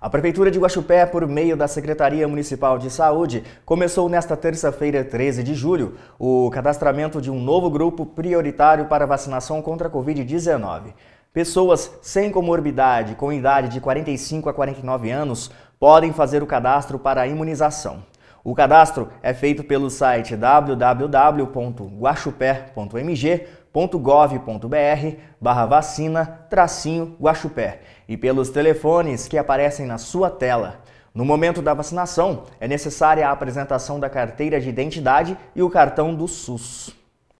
A Prefeitura de Guaxupé, por meio da Secretaria Municipal de Saúde, começou nesta terça-feira, 13 de julho, o cadastramento de um novo grupo prioritário para vacinação contra a Covid-19. Pessoas sem comorbidade com idade de 45 a 49 anos podem fazer o cadastro para a imunização. O cadastro é feito pelo site www.guachupé.mg.gov.br barra vacina tracinho guachupé e pelos telefones que aparecem na sua tela. No momento da vacinação, é necessária a apresentação da carteira de identidade e o cartão do SUS.